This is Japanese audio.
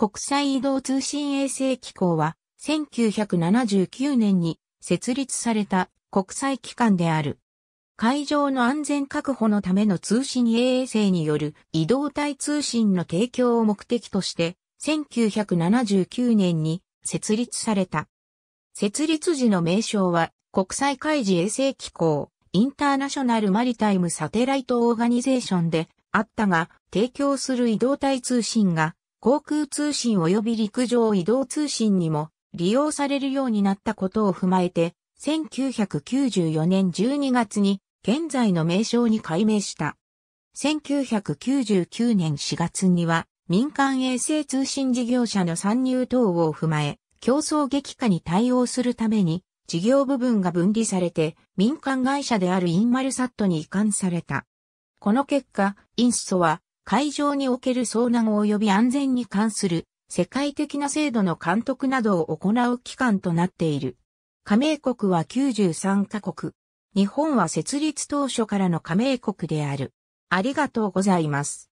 国際移動通信衛星機構は、1979年に設立された国際機関である。海上の安全確保のための通信衛星による移動体通信の提供を目的として、1979年に設立された。設立時の名称は国際海事衛星機構インターナショナルマリタイムサテライトオーガニゼーションであったが、提供する移動体通信が航空通信及び陸上移動通信にも利用されるようになったことを踏まえて、1994年12月に現在の名称に改名した。1999年4月には民間衛星通信事業者の参入等を踏まえ、競争激化に対応するために事業部分が分離されて民間会社であるインマルサットに移管された。この結果、インストは海上における遭難及び安全に関する世界的な制度の監督などを行う機関となっている。加盟国は93カ国。日本は設立当初からの加盟国である。ありがとうございます。